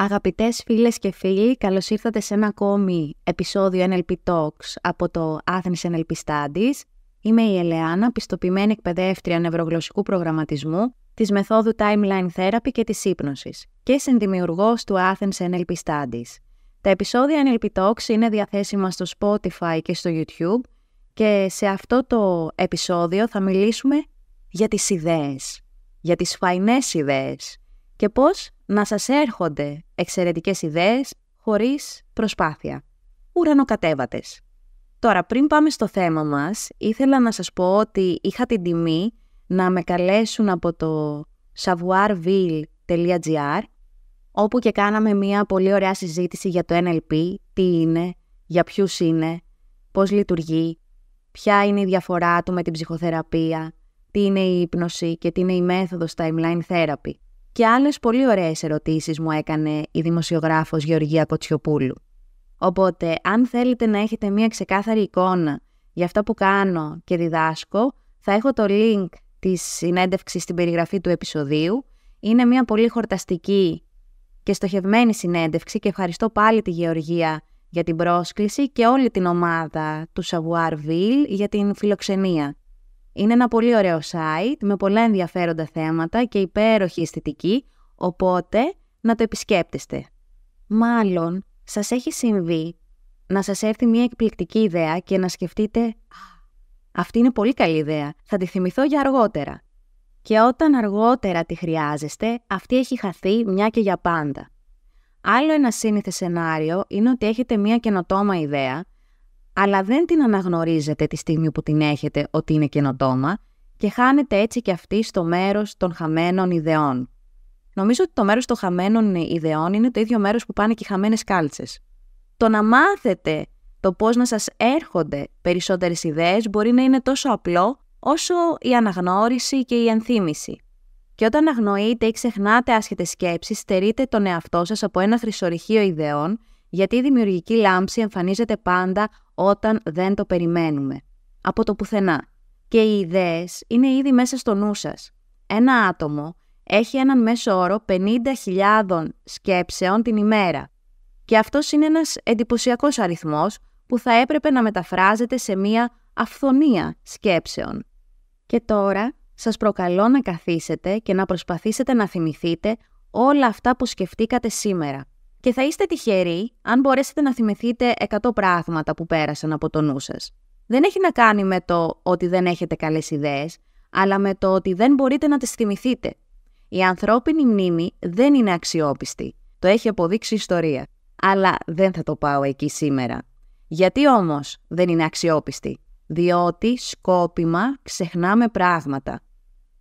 Αγαπητές φίλες και φίλοι, καλώς ήρθατε σε ένα ακόμη επεισόδιο NLP Talks από το Athens NLP Studies. Είμαι η Ελεάνα, πιστοποιημένη εκπαιδεύτρια νευρογλωσσικού προγραμματισμού, της μεθόδου Timeline Therapy και της ύπνωσης και συνδημιουργός του Athens NLP Studies. Τα επεισόδια NLP Talks είναι διαθέσιμα στο Spotify και στο YouTube και σε αυτό το επεισόδιο θα μιλήσουμε για τις ιδέες, για τις φαϊνές ιδέες και πώς να σας έρχονται εξαιρετικές ιδέες χωρίς προσπάθεια. Ουρανοκατέβατες. Τώρα, πριν πάμε στο θέμα μας, ήθελα να σας πω ότι είχα την τιμή να με καλέσουν από το savoirville.gr όπου και κάναμε μια πολύ ωραία συζήτηση για το NLP, τι είναι, για ποιους είναι, πώς λειτουργεί, ποια είναι η διαφορά του με την ψυχοθεραπεία, τι είναι η ύπνωση και τι είναι η μέθοδος timeline therapy και άλλες πολύ ωραίες ερωτήσεις μου έκανε η δημοσιογράφος Γεωργία Κοτσιοπούλου. Οπότε, αν θέλετε να έχετε μία ξεκάθαρη εικόνα για αυτά που κάνω και διδάσκω, θα έχω το link της συνέντευξης στην περιγραφή του επεισοδίου. Είναι μία πολύ χορταστική και στοχευμένη συνέντευξη και ευχαριστώ πάλι τη Γεωργία για την πρόσκληση και όλη την ομάδα του Savoir για την φιλοξενία. Είναι ένα πολύ ωραίο site με πολλά ενδιαφέροντα θέματα και υπέροχη αισθητική, οπότε να το επισκέπτεστε. Μάλλον σας έχει συμβεί να σας έρθει μια εκπληκτική ιδέα και να σκεφτείτε «Αυτή είναι πολύ καλή ιδέα, θα τη θυμηθώ για αργότερα». Και όταν αργότερα τη χρειάζεστε, αυτή έχει χαθεί μια και για πάντα. Άλλο ένα σύνηθες σενάριο είναι ότι έχετε μια καινοτόμα ιδέα αλλά δεν την αναγνωρίζετε τη στιγμή που την έχετε ότι είναι καινοτόμα και χάνετε έτσι και αυτή στο μέρος των χαμένων ιδεών. Νομίζω ότι το μέρος των χαμένων ιδεών είναι το ίδιο μέρος που πάνε και οι χαμένες κάλτσες. Το να μάθετε το πώς να σας έρχονται περισσότερες ιδέες μπορεί να είναι τόσο απλό όσο η αναγνώριση και η ενθύμηση. Και όταν αγνοείτε ή ξεχνάτε άσχετες σκέψεις, στερείτε τον εαυτό σας από ένα χρυσορυχείο ιδεών, γιατί η δημιουργική εαυτο σας απο ενα εμφανίζεται πάντα όταν δεν το περιμένουμε. Από το πουθενά. Και οι ιδέες είναι ήδη μέσα στο νου σας. Ένα άτομο έχει έναν μέσο όρο 50.000 σκέψεων την ημέρα. Και αυτός είναι ένας εντυπωσιακός αριθμός που θα έπρεπε να μεταφράζεται σε μία αυθονία σκέψεων. Και τώρα σας προκαλώ να καθίσετε και να προσπαθήσετε να θυμηθείτε όλα αυτά που σκεφτήκατε σήμερα και θα είστε τυχεροί αν μπορέσετε να θυμηθείτε 100 πράγματα που πέρασαν από το νου σας. Δεν έχει να κάνει με το ότι δεν έχετε καλές ιδέες, αλλά με το ότι δεν μπορείτε να τις θυμηθείτε. Η ανθρώπινη μνήμη δεν είναι αξιόπιστη. Το έχει αποδείξει η ιστορία. Αλλά δεν θα το πάω εκεί σήμερα. Γιατί όμως δεν είναι αξιόπιστη. Διότι σκόπιμα ξεχνάμε πράγματα.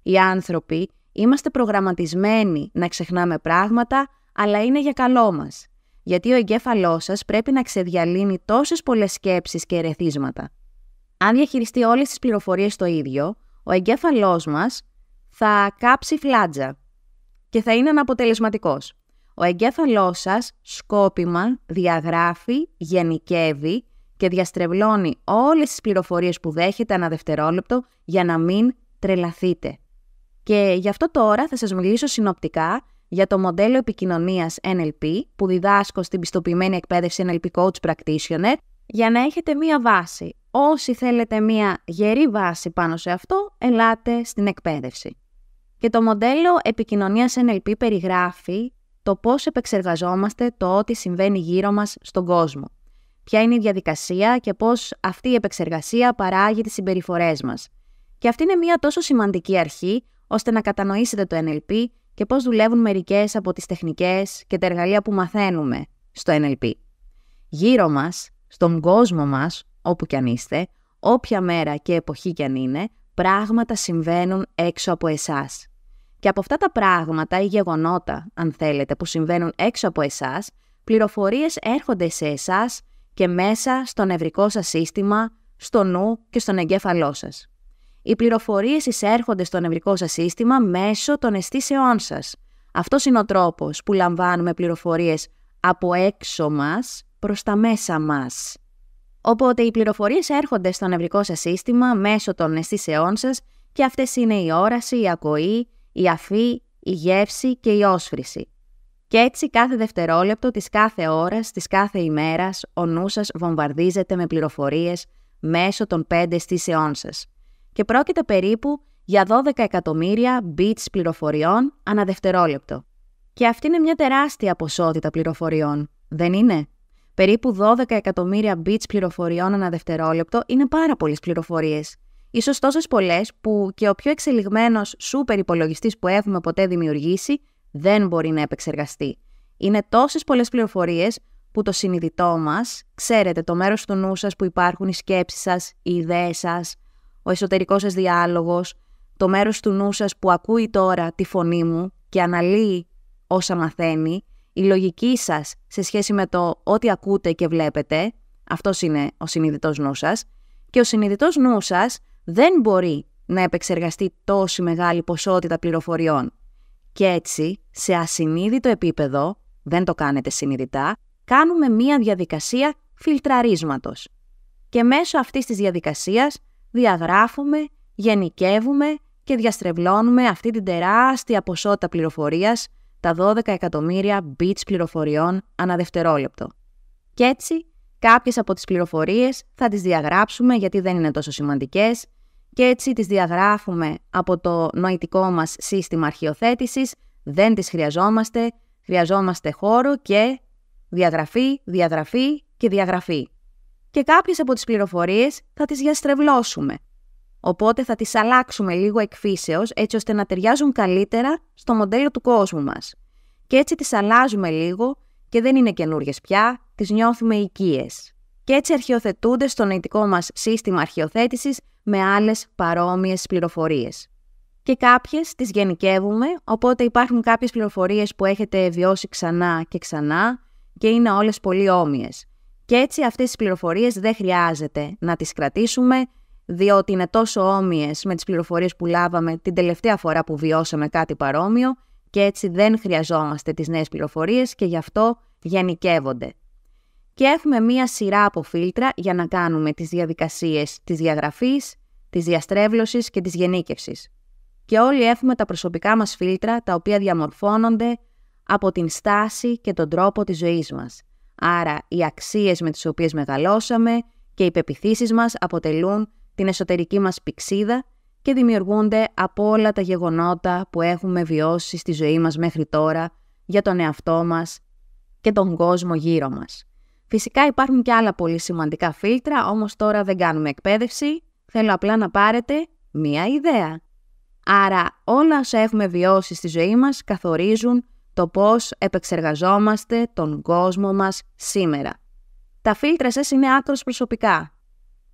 Οι άνθρωποι είμαστε προγραμματισμένοι να ξεχνάμε πράγματα αλλά είναι για καλό μας. Γιατί ο εγκέφαλός σας πρέπει να ξεδιαλύνει τόσες πολλές σκέψεις και ερεθίσματα. Αν διαχειριστεί όλες τις πληροφορίες το ίδιο, ο εγκέφαλός μας θα κάψει φλάτζα και θα είναι αναποτελεσματικός. Ο εγκέφαλός σας σκόπιμα διαγράφει, γενικεύει και διαστρεβλώνει όλες τις πληροφορίες που δέχεται ανά δευτερόλεπτο για να μην τρελαθείτε. Και γι' αυτό τώρα θα σας μιλήσω συνοπτικά για το μοντέλο επικοινωνίας NLP που διδάσκω στην πιστοποιημένη εκπαίδευση NLP Coach Practitioner για να έχετε μία βάση. Όσοι θέλετε μία γερή βάση πάνω σε αυτό, ελάτε στην εκπαίδευση. Και το μοντέλο επικοινωνίας NLP περιγράφει το πώς επεξεργαζόμαστε το ό,τι συμβαίνει γύρω μας στον κόσμο. Ποια είναι η διαδικασία και πώς αυτή η επεξεργασία παράγει τις συμπεριφορές μας. Και αυτή είναι μία τόσο σημαντική αρχή, ώστε να κατανοήσετε το NLP και πώς δουλεύουν μερικές από τις τεχνικές και τα εργαλεία που μαθαίνουμε στο NLP. Γύρω μας, στον κόσμο μας, όπου κι αν είστε, όποια μέρα και εποχή κι αν είναι, πράγματα συμβαίνουν έξω από εσάς. Και από αυτά τα πράγματα ή γεγονότα, αν θέλετε, που συμβαίνουν έξω από εσάς, πληροφορίες έρχονται σε εσάς και μέσα στο νευρικό σας σύστημα, στο νου και στον εγκέφαλό σας. Οι πληροφορίες εισέρχονται στο νευρικό σας σύστημα μέσω των αισθήσεών σας. Αυτός είναι ο τρόπος που λαμβάνουμε πληροφορίες από έξω μας προς τα μέσα μας. Οπότε οι πληροφορίες έρχονται στο νευρικό σας σύστημα μέσω των αισθήσεών σας και αυτές είναι η όραση, η ακοή, η αφή, η γεύση και η όσφρηση. Και έτσι κάθε δευτερόλεπτο της κάθε ώρας, της κάθε ημέρας, ο νους σας βομβαρδίζεται με πληροφορίες μέσω των πέντε αισθήσεών σας και πρόκειται περίπου για 12 εκατομμύρια bits πληροφοριών ανά δευτερόλεπτο. Και αυτή είναι μια τεράστια ποσότητα πληροφοριών, δεν είναι? Περίπου 12 εκατομμύρια bits πληροφοριών ανά δευτερόλεπτο είναι πάρα πολλές πληροφορίες. Ίσως τόσες πολλές που και ο πιο εξελιγμένος σούπερ υπολογιστής που έχουμε ποτέ δημιουργήσει δεν μπορεί να επεξεργαστεί. Είναι τόσες πολλές πληροφορίες που το συνειδητό μας, ξέρετε, το μέρος του νου σας που υπάρχουν οι σκέψεις σας, οι ιδέες σας, ο εσωτερικός σας διάλογος, το μέρος του νου σας που ακούει τώρα τη φωνή μου και αναλύει όσα μαθαίνει, η λογική σας σε σχέση με το ό,τι ακούτε και βλέπετε, αυτός είναι ο συνειδητός νου σας, και ο συνειδητός νου σας δεν μπορεί να επεξεργαστεί τόση μεγάλη ποσότητα πληροφοριών. Και έτσι, σε ασυνείδητο επίπεδο, δεν το κάνετε συνειδητά, κάνουμε μία διαδικασία φιλτραρίσματος. Και μέσω αυτής της διαδικασίας διαγράφουμε, γενικεύουμε και διαστρεβλώνουμε αυτή την τεράστια ποσότητα πληροφορίας, τα 12 εκατομμύρια bits πληροφοριών ανά δευτερόλεπτο. Κι έτσι, κάποιες από τις πληροφορίες θα τις διαγράψουμε γιατί δεν είναι τόσο σημαντικές και έτσι τις διαγράφουμε από το νοητικό μας σύστημα αρχιοθέτησης, δεν τις χρειαζόμαστε, χρειαζόμαστε χώρο και διαγραφή, διαγραφή και διαγραφή και κάποιες από τις πληροφορίες θα τις διαστρεβλώσουμε. Οπότε θα τις αλλάξουμε λίγο εκφύσεως έτσι ώστε να ταιριάζουν καλύτερα στο μοντέλο του κόσμου μας. Και έτσι τις αλλάζουμε λίγο και δεν είναι καινούριε πια, τις νιώθουμε οικίες Και έτσι αρχιοθετούνται στο νοητικό μας σύστημα αρχιοθέτησης με άλλες παρόμοιες πληροφορίες. Και κάποιες τις γενικεύουμε, οπότε υπάρχουν κάποιες πληροφορίες που έχετε βιώσει ξανά και ξανά και είναι όλες πολύ όμοιες. Και έτσι αυτές τις πληροφορίες δεν χρειάζεται να τις κρατήσουμε, διότι είναι τόσο όμοιες με τις πληροφορίες που λάβαμε την τελευταία φορά που βιώσαμε κάτι παρόμοιο και έτσι δεν χρειαζόμαστε τις νέες πληροφορίες και γι' αυτό γενικεύονται. Και έχουμε μία σειρά από φίλτρα για να κάνουμε τις διαδικασίες της διαγραφής, της διαστρέβλωσης και της γενίκευσης. Και όλοι έχουμε τα προσωπικά μας φίλτρα τα οποία διαμορφώνονται από την στάση και τον τρόπο της ζωής μας – Άρα οι αξίες με τις οποίες μεγαλώσαμε και οι πεπιθήσεις μας αποτελούν την εσωτερική μας πηξίδα και δημιουργούνται από όλα τα γεγονότα που έχουμε βιώσει στη ζωή μας μέχρι τώρα για τον εαυτό μας και τον κόσμο γύρω μας. Φυσικά υπάρχουν και άλλα πολύ σημαντικά φίλτρα, όμως τώρα δεν κάνουμε εκπαίδευση, θέλω απλά να πάρετε μία ιδέα. Άρα όλα όσα έχουμε βιώσει στη ζωή μας καθορίζουν το πώς επεξεργαζόμαστε τον κόσμο μας σήμερα. Τα φίλτρα σας είναι άκρος προσωπικά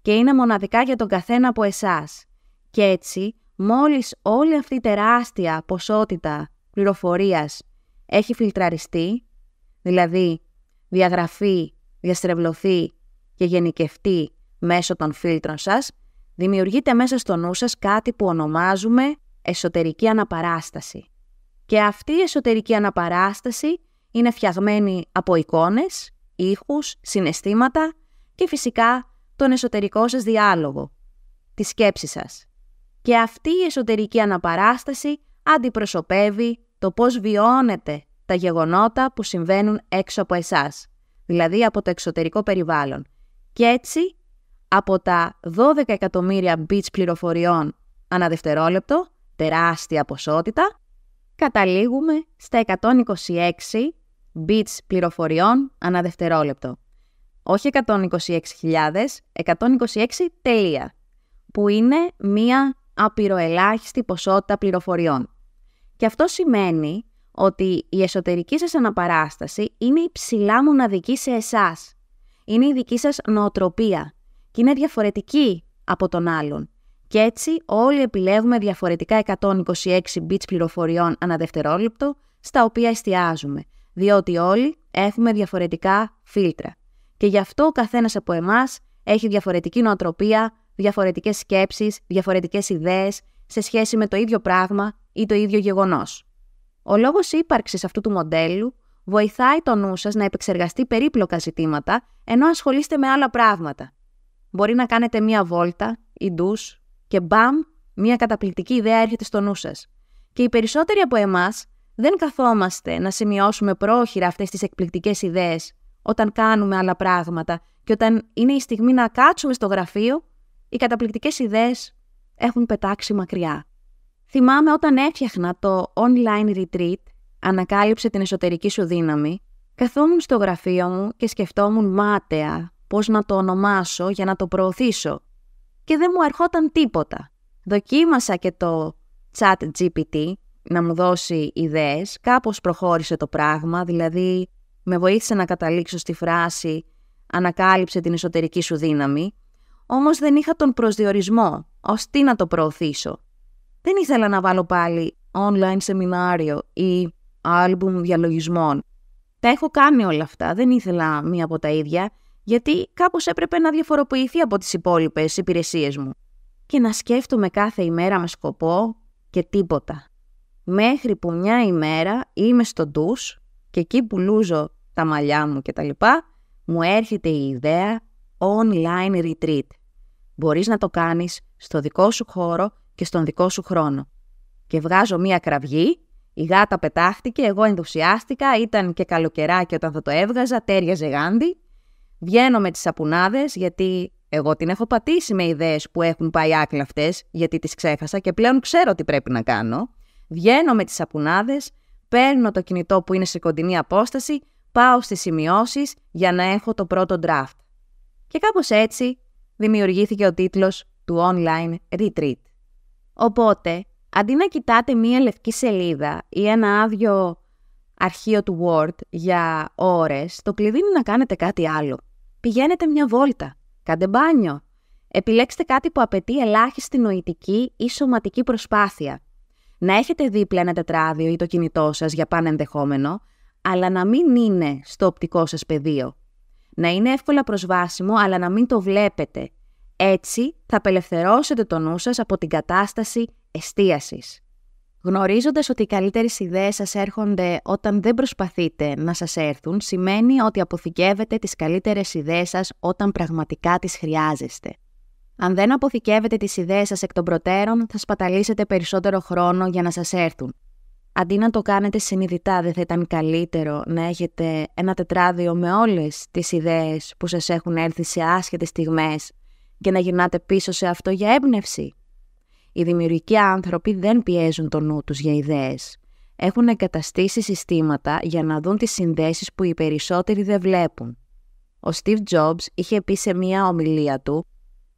και είναι μοναδικά για τον καθένα από εσάς. Και έτσι, μόλις όλη αυτή η τεράστια ποσότητα πληροφορίας έχει φιλτραριστεί, δηλαδή διαγραφεί, διαστρεβλωθεί και γενικευτεί μέσω των φίλτρων σας, δημιουργείται μέσα στο νου σας κάτι που ονομάζουμε εσωτερική αναπαράσταση. Και αυτή η εσωτερική αναπαράσταση είναι φτιαγμένη από εικόνες, ήχους, συναισθήματα και φυσικά τον εσωτερικό σας διάλογο, τη σκέψη σας. Και αυτή η εσωτερική αναπαράσταση αντιπροσωπεύει το πώς βιώνετε τα γεγονότα που συμβαίνουν έξω από εσάς, δηλαδή από το εξωτερικό περιβάλλον. Και έτσι, από τα 12 εκατομμύρια bits πληροφοριών ανά δευτερόλεπτο, τεράστια ποσότητα, καταλήγουμε στα 126 bits πληροφοριών ανά δευτερόλεπτο. Όχι 126.000, 126 τελεία, που είναι μία απειροελάχιστη ποσότητα πληροφοριών. Και αυτό σημαίνει ότι η εσωτερική σας αναπαράσταση είναι υψηλά μοναδική σε εσάς. Είναι η δική σας νοοτροπία και είναι διαφορετική από τον άλλον. Κι έτσι όλοι επιλέγουμε διαφορετικά 126 bits πληροφοριών ανά δευτερόλεπτο στα οποία εστιάζουμε, διότι όλοι έχουμε διαφορετικά φίλτρα. Και γι' αυτό ο καθένας από εμάς έχει διαφορετική νοοτροπία, διαφορετικές σκέψεις, διαφορετικές ιδέες σε σχέση με το ίδιο πράγμα ή το ίδιο γεγονός. Ο λόγος ύπαρξης αυτού του μοντέλου βοηθάει το νου σας να επεξεργαστεί περίπλοκα ζητήματα ενώ ασχολείστε με άλλα πράγματα. Μπορεί να κάνετε μία βόλτα ή ντους και μπαμ, μια καταπληκτική ιδέα έρχεται στο νου σας. Και οι περισσότεροι από εμάς δεν καθόμαστε να σημειώσουμε πρόχειρα αυτές τις εκπληκτικές ιδέες όταν κάνουμε άλλα πράγματα και όταν είναι η στιγμή να κάτσουμε στο γραφείο, οι καταπληκτικές ιδέες έχουν πετάξει μακριά. Θυμάμαι όταν έφτιαχνα το online retreat, ανακάλυψε την εσωτερική σου δύναμη, καθόμουν στο γραφείο μου και σκεφτόμουν μάταια πώς να το ονομάσω για να το προωθήσω και δεν μου ερχόταν τίποτα. Δοκίμασα και το chat GPT να μου δώσει ιδέες, κάπως προχώρησε το πράγμα, δηλαδή με βοήθησε να καταλήξω στη φράση «ανακάλυψε την εσωτερική σου δύναμη», όμως δεν είχα τον προσδιορισμό, ως τι να το προωθήσω. Δεν ήθελα να βάλω πάλι online σεμινάριο ή άλμπουμ διαλογισμών. Τα έχω κάνει όλα αυτά, δεν ήθελα μία από τα ίδια γιατί κάπως έπρεπε να διαφοροποιηθεί από τις υπόλοιπες υπηρεσίες μου και να σκέφτομαι κάθε ημέρα με σκοπό και τίποτα. Μέχρι που μια ημέρα είμαι στο ντους και εκεί που λούζω τα μαλλιά μου κτλ. μου έρχεται η ιδέα online retreat. Μπορείς να το κάνεις στο δικό σου χώρο και στον δικό σου χρόνο. Και βγάζω μία κραυγή, η γάτα πετάχτηκε, εγώ ενθουσιάστηκα, ήταν και και όταν θα το έβγαζα, τέριαζε γάντι Βγαίνω με τις σαπουνάδες, γιατί εγώ την έχω πατήσει με ιδέες που έχουν πάει άκλαυτε, γιατί τις ξέχασα και πλέον ξέρω τι πρέπει να κάνω. Βγαίνω με τις σαπουνάδες, παίρνω το κινητό που είναι σε κοντινή απόσταση, πάω στις σημειώσεις για να έχω το πρώτο draft. Και κάπως έτσι δημιουργήθηκε ο τίτλος του online retreat. Οπότε, αντί να κοιτάτε μία λευκή σελίδα ή ένα άδειο αρχείο του Word για ώρες, το κλειδί να κάνετε κάτι άλλο πηγαίνετε μια βόλτα, κάντε μπάνιο. Επιλέξτε κάτι που απαιτεί ελάχιστη νοητική ή σωματική προσπάθεια. Να έχετε δίπλα ένα τετράδιο ή το κινητό σας για πάνε ενδεχόμενο, αλλά να μην είναι στο οπτικό σας πεδίο. Να είναι εύκολα προσβάσιμο, αλλά να μην το βλέπετε. Έτσι θα απελευθερώσετε το νου σας από την κατάσταση εστίασης. Γνωρίζοντας ότι οι καλύτερες ιδέες σας έρχονται όταν δεν προσπαθείτε να σας έρθουν, σημαίνει ότι αποθηκεύετε τις καλύτερες ιδέες σας όταν πραγματικά τις χρειάζεστε. Αν δεν αποθηκεύετε τις ιδέες σας εκ των προτέρων, θα σπαταλήσετε περισσότερο χρόνο για να σας έρθουν. Αντί να το κάνετε συνειδητά, δεν θα ήταν καλύτερο να έχετε ένα τετράδιο με όλες τις ιδέες που σας έχουν έρθει σε άσχετες στιγμές και να γυρνάτε πίσω σε αυτό για έμπνευση. Οι δημιουργικοί άνθρωποι δεν πιέζουν το νου τους για ιδέες. Έχουν εγκαταστήσει συστήματα για να δουν τις συνδέσεις που οι περισσότεροι δεν βλέπουν. Ο Steve Jobs είχε πει σε μία ομιλία του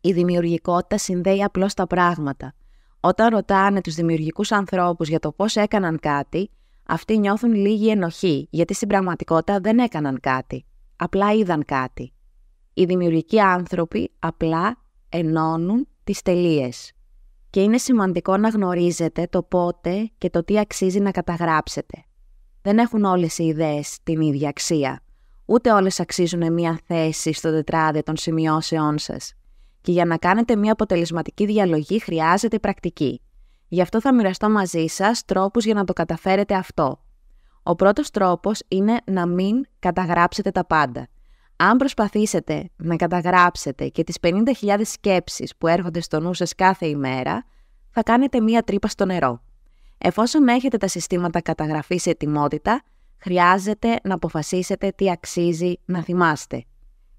«Η δημιουργικότητα συνδέει απλώς τα πράγματα». Όταν ρωτάνε τους δημιουργικούς ανθρώπους για το πώς έκαναν κάτι, αυτοί νιώθουν λίγη ενοχή, γιατί στην πραγματικότητα δεν έκαναν κάτι. Απλά είδαν κάτι. Οι δημιουργικοί άνθρωποι απλά ενώνουν τις τελείες και είναι σημαντικό να γνωρίζετε το πότε και το τι αξίζει να καταγράψετε. Δεν έχουν όλες οι ιδέες την ίδια αξία. Ούτε όλες αξίζουν μια θέση στο τετράδι των σημειώσεών σας. Και για να κάνετε μια αποτελεσματική διαλογή χρειάζεται πρακτική. Γι' αυτό θα μοιραστώ μαζί σας τρόπους για να το καταφέρετε αυτό. Ο πρώτος τρόπος είναι να μην καταγράψετε τα πάντα. Αν προσπαθήσετε να καταγράψετε και τις 50.000 σκέψεις που έρχονται στο νου σας κάθε ημέρα, θα κάνετε μία τρύπα στο νερό. Εφόσον έχετε τα συστήματα καταγραφής σε ετοιμότητα, χρειάζεται να αποφασίσετε τι αξίζει να θυμάστε.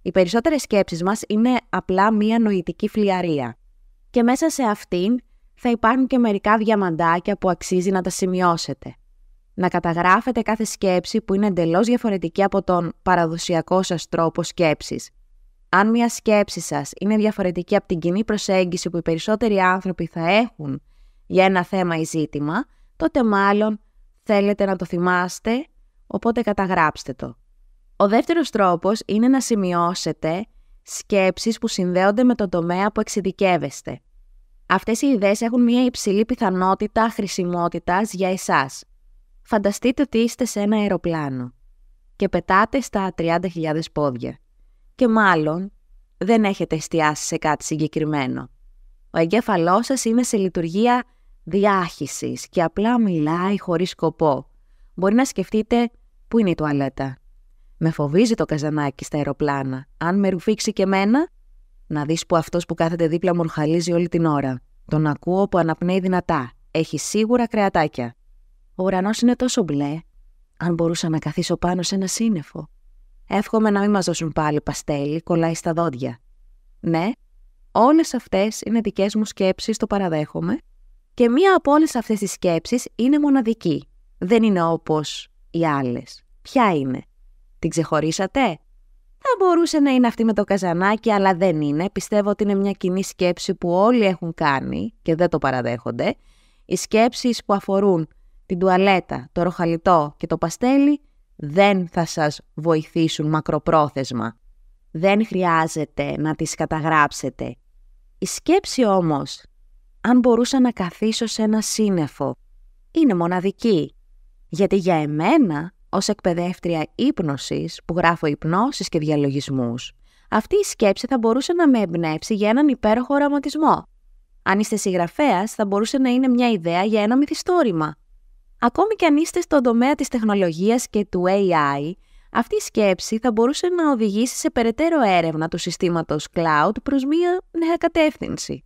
Οι περισσότερες σκέψεις μας είναι απλά μία νοητική φλιαρία. Και μέσα σε αυτήν θα υπάρχουν και μερικά διαμαντάκια που αξίζει να τα σημειώσετε να καταγράφετε κάθε σκέψη που είναι εντελώς διαφορετική από τον παραδοσιακό σας τρόπο σκέψης. Αν μια σκέψη σας είναι διαφορετική από την κοινή προσέγγιση που οι περισσότεροι άνθρωποι θα έχουν για ένα θέμα ή ζήτημα, τότε μάλλον θέλετε να το θυμάστε, οπότε καταγράψτε το. Ο δεύτερος τρόπος είναι να σημειώσετε σκέψεις που συνδέονται με τον τομέα που εξειδικεύεστε. Αυτές οι ιδέες έχουν μια υψηλή πιθανότητα χρησιμοτητα για εσάς. Φανταστείτε ότι είστε σε ένα αεροπλάνο και πετάτε στα 30.000 πόδια και μάλλον δεν έχετε εστιάσει σε κάτι συγκεκριμένο. Ο εγκέφαλός σας είναι σε λειτουργία διάχυσης και απλά μιλάει χωρίς σκοπό. Μπορεί να σκεφτείτε πού είναι η τουαλέτα. Με φοβίζει το καζανάκι στα αεροπλάνα. Αν με ρουφήξει και μένα, να δεις που αυτός που κάθεται δίπλα μου χαλίζει όλη την ώρα. Τον ακούω που αναπνέει δυνατά. Έχει σίγουρα κρεατάκια. Ο ουρανός είναι τόσο μπλε. Αν μπορούσα να καθίσω πάνω σε ένα σύννεφο. Εύχομαι να μην μας δώσουν πάλι παστέλι, κολλάει στα δόντια. Ναι, Όλες αυτές είναι δικές μου σκέψεις το παραδέχομαι. Και μία από όλες αυτές τις σκέψεις είναι μοναδική. Δεν είναι όπως οι άλλες. Ποια είναι. Την ξεχωρίσατε. Θα μπορούσε να είναι αυτή με το καζανάκι, αλλά δεν είναι. Πιστεύω ότι είναι μια κοινή σκέψη που όλοι έχουν κάνει και δεν το παραδέχονται. Οι σκέψεις που αφορούν την τουαλέτα, το ροχαλιτό και το παστέλι δεν θα σας βοηθήσουν μακροπρόθεσμα. Δεν χρειάζεται να τις καταγράψετε. Η σκέψη όμως, αν μπορούσα να καθίσω σε ένα σύννεφο, είναι μοναδική. Γιατί για εμένα, ως εκπαιδεύτρια ύπνωσης που γράφω υπνώσεις και διαλογισμούς, αυτή η σκέψη θα μπορούσε να με εμπνεύσει για έναν υπέροχο οραματισμό. Αν είστε συγγραφέας, θα μπορούσε να είναι μια ιδέα για ένα μυθιστόρημα Ακόμη και αν είστε στον τομέα της τεχνολογίας και του AI, αυτή η σκέψη θα μπορούσε να οδηγήσει σε περαιτέρω έρευνα του συστήματος cloud προς μία νέα κατεύθυνση.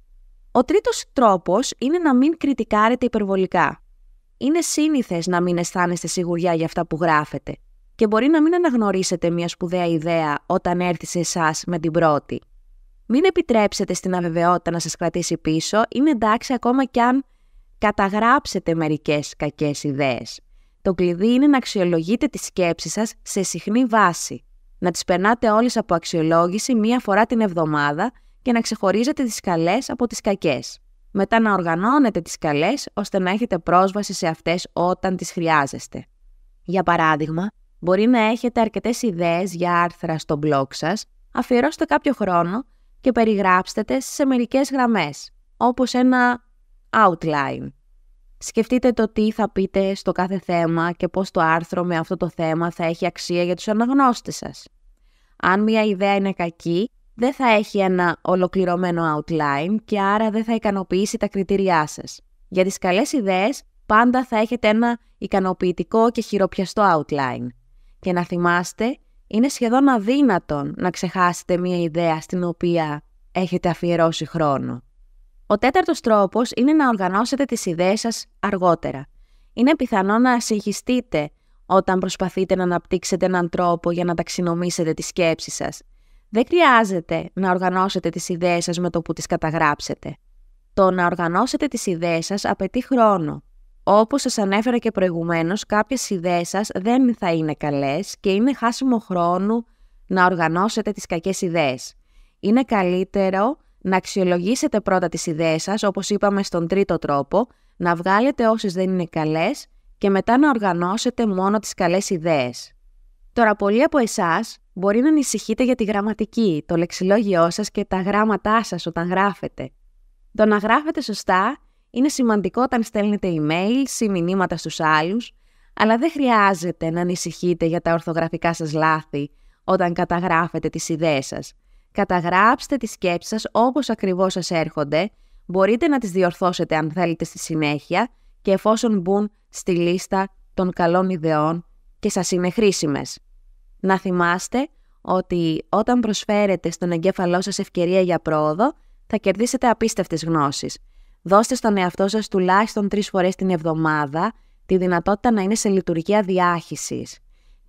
Ο τρίτος τρόπος είναι να μην κριτικάρετε υπερβολικά. Είναι σύνηθες να μην αισθάνεστε σιγουριά για αυτά που γράφετε και μπορεί να μην αναγνωρίσετε μια σπουδαία ιδέα όταν έρθει σε εσάς με την πρώτη. Μην επιτρέψετε στην αβεβαιότητα να σας κρατήσει πίσω, είναι εντάξει ακόμα κι αν καταγράψετε μερικές κακές ιδέες. Το κλειδί είναι να αξιολογείτε τις σκέψεις σας σε συχνή βάση. Να τις περνάτε όλες από αξιολόγηση μία φορά την εβδομάδα και να ξεχωρίζετε τις καλές από τις κακές. Μετά να οργανώνετε τις καλές ώστε να έχετε πρόσβαση σε αυτές όταν τις χρειάζεστε. Για παράδειγμα, μπορεί να έχετε αρκετές ιδέες για άρθρα στο blog σας, αφιερώστε κάποιο χρόνο και περιγράψτε σε μερικές γραμμές, όπως ένα outline. Σκεφτείτε το τι θα πείτε στο κάθε θέμα και πώς το άρθρο με αυτό το θέμα θα έχει αξία για τους αναγνώστες σας. Αν μια ιδέα είναι κακή, δεν θα έχει ένα ολοκληρωμένο outline και άρα δεν θα ικανοποιήσει τα κριτήριά σας. Για τις καλές ιδέες, πάντα θα έχετε ένα ικανοποιητικό και χειροπιαστό outline. Και να θυμάστε, είναι σχεδόν αδύνατον να ξεχάσετε μια ιδέα στην οποία έχετε αφιερώσει χρόνο. Ο τέταρτος τρόπος είναι να οργανώσετε τις ιδέες σας αργότερα. Είναι πιθανό να ασυγχιστείτε όταν προσπαθείτε να αναπτύξετε έναν τρόπο για να ταξινομήσετε τις σκέψεις σας. Δεν χρειάζεται να οργανώσετε τις ιδέες σας με το που τις καταγράψετε. Το να οργανώσετε τις ιδέες σας απαιτεί χρόνο. Όπως σας ανέφερα και προηγουμένως, κάποιες ιδέες σας δεν θα είναι καλές και είναι χάσιμο χρόνο να οργανώσετε τις κακές ιδέες. Είναι καλύτερο να αξιολογήσετε πρώτα τις ιδέες σας, όπως είπαμε στον τρίτο τρόπο, να βγάλετε όσες δεν είναι καλές και μετά να οργανώσετε μόνο τις καλές ιδέες. Τώρα, πολλοί από εσάς μπορεί να ανησυχείτε για τη γραμματική, το λεξιλόγιό σας και τα γράμματά σας όταν γράφετε. Το να γράφετε σωστά είναι σημαντικό όταν στέλνετε email ή μηνύματα στους άλλους, αλλά δεν χρειάζεται να ανησυχείτε για τα ορθογραφικά σας λάθη όταν καταγράφετε τις ιδέες σας. Καταγράψτε τις σκέψεις σας όπως ακριβώς σας έρχονται, μπορείτε να τις διορθώσετε αν θέλετε στη συνέχεια και εφόσον μπουν στη λίστα των καλών ιδεών και σας είναι χρήσιμες. Να θυμάστε ότι όταν προσφέρετε στον εγκέφαλό σας ευκαιρία για πρόοδο, θα κερδίσετε απίστευτες γνώσεις. Δώστε στον εαυτό σας τουλάχιστον τρεις φορές την εβδομάδα τη δυνατότητα να είναι σε λειτουργία διάχυσης.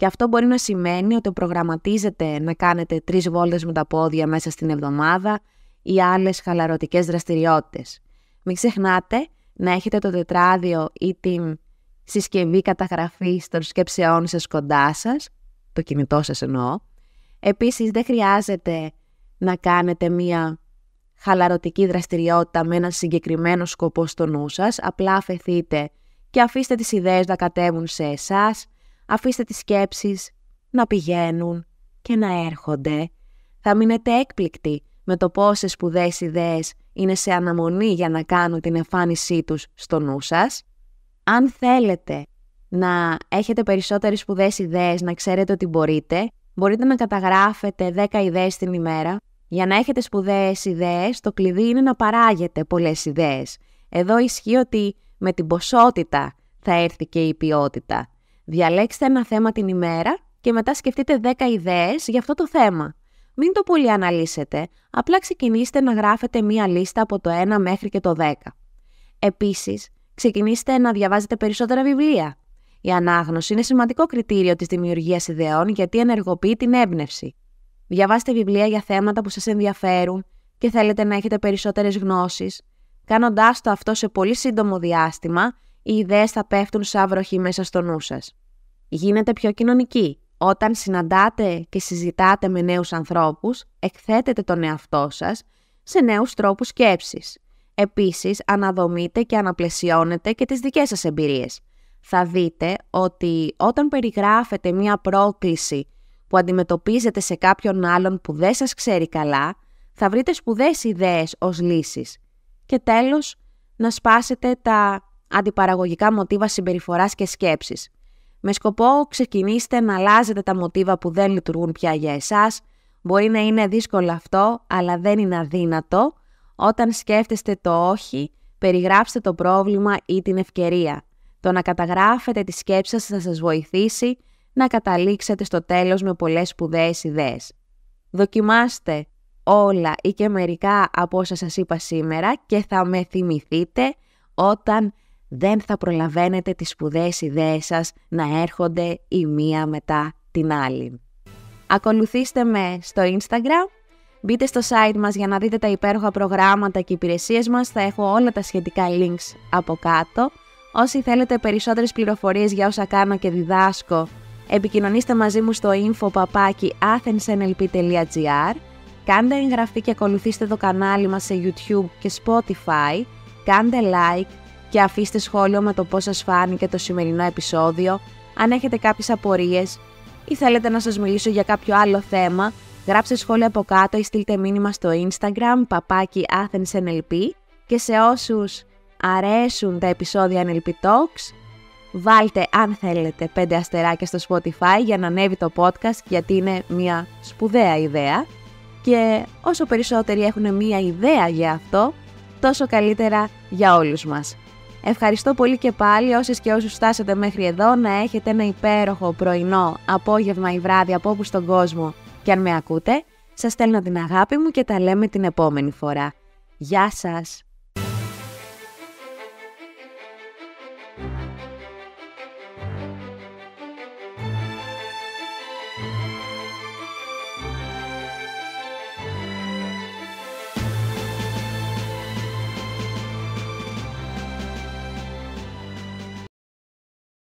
Και αυτό μπορεί να σημαίνει ότι προγραμματίζετε να κάνετε τρεις βόλτες με τα πόδια μέσα στην εβδομάδα ή άλλες χαλαρωτικές δραστηριότητες. Μην ξεχνάτε να έχετε το τετράδιο ή την συσκευή καταγραφής των σκέψεών σας κοντά σας, το κινητό σας εννοώ. Επίσης δεν χρειάζεται να κάνετε μία χαλαρωτική δραστηριότητα με έναν συγκεκριμένο σκοπό στο νου σας, απλά αφαιθείτε και αφήστε τις ιδέες να κατέβουν σε εσάς, Αφήστε τις σκέψεις να πηγαίνουν και να έρχονται. Θα μείνετε έκπληκτοι με το πόσες σπουδαίες ιδέες είναι σε αναμονή για να κάνουν την εμφάνισή τους στο νου σας. Αν θέλετε να έχετε περισσότερες σπουδαίες ιδέες να ξέρετε ότι μπορείτε, μπορείτε να καταγράφετε 10 ιδέες την ημέρα. Για να έχετε σπουδαίες ιδέες, το κλειδί είναι να παράγετε πολλές ιδέες. Εδώ ισχύει ότι με την ποσότητα θα έρθει και η ποιότητα. Διαλέξτε ένα θέμα την ημέρα και μετά σκεφτείτε 10 ιδέες για αυτό το θέμα. Μην το πολύ αναλύσετε, απλά ξεκινήστε να γράφετε μία λίστα από το 1 μέχρι και το 10. Επίσης, ξεκινήστε να διαβάζετε περισσότερα βιβλία. Η ανάγνωση είναι σημαντικό κριτήριο της δημιουργίας ιδεών γιατί ενεργοποιεί την έμπνευση. Διαβάστε βιβλία για θέματα που σας ενδιαφέρουν και θέλετε να έχετε περισσότερες γνώσεις. Κάνοντάς το αυτό σε πολύ σύντομο διάστημα, οι ιδέες θα πέφτουν σαν βροχή μέσα στο νου σας. Γίνετε πιο κοινωνικοί. Όταν συναντάτε και συζητάτε με νέους ανθρώπους, εκθέτετε τον εαυτό σας σε νέους τρόπους σκέψης. Επίσης, αναδομείτε και αναπλαισιώνετε και τις δικές σας εμπειρίες. Θα δείτε ότι όταν περιγράφετε μία πρόκληση που αντιμετωπίζετε σε κάποιον άλλον που δεν σας ξέρει καλά, θα βρείτε σπουδαίες ιδέες ως λύσεις. Και τέλος, να σπάσετε τα αντιπαραγωγικά μοτίβα συμπεριφοράς και σκέψης. Με σκοπό ξεκινήστε να αλλάζετε τα μοτίβα που δεν λειτουργούν πια για εσάς. Μπορεί να είναι δύσκολο αυτό, αλλά δεν είναι αδύνατο. Όταν σκέφτεστε το όχι, περιγράψτε το πρόβλημα ή την ευκαιρία. Το να καταγράφετε τη σκέψη σας θα σας βοηθήσει να καταλήξετε στο τέλος με πολλές σπουδαίες ιδέες. Δοκιμάστε όλα ή και μερικά από όσα σας είπα σήμερα και θα με θυμηθείτε όταν δεν θα προλαβαίνετε τις σπουδαίες ιδέες σας να έρχονται η μία μετά την άλλη. Ακολουθήστε με στο Instagram, μπείτε στο site μας για να δείτε τα υπέροχα προγράμματα και υπηρεσίες μας, θα έχω όλα τα σχετικά links από κάτω. Όσοι θέλετε περισσότερες πληροφορίες για όσα κάνω και διδάσκω, επικοινωνήστε μαζί μου στο info Κάντε εγγραφή και ακολουθήστε το κανάλι μας σε YouTube και Spotify. Κάντε like, και αφήστε σχόλιο με το πώς σας φάνηκε το σημερινό επεισόδιο, αν έχετε κάποιες απορίες ή θέλετε να σας μιλήσω για κάποιο άλλο θέμα, γράψτε σχόλιο από κάτω ή στείλτε μήνυμα στο Instagram παπάκι και σε όσους αρέσουν τα επεισόδια NLP Talks, βάλτε αν θέλετε 5 αστεράκια στο Spotify για να ανέβει το podcast γιατί είναι μια σπουδαία ιδέα και όσο περισσότεροι έχουν μια ιδέα για αυτό, τόσο καλύτερα για όλους μας. Ευχαριστώ πολύ και πάλι όσες και όσους φτάσατε μέχρι εδώ να έχετε ένα υπέροχο πρωινό, απόγευμα ή βράδυ από όπου στον κόσμο και αν με ακούτε, σας στέλνω την αγάπη μου και τα λέμε την επόμενη φορά. Γεια σας!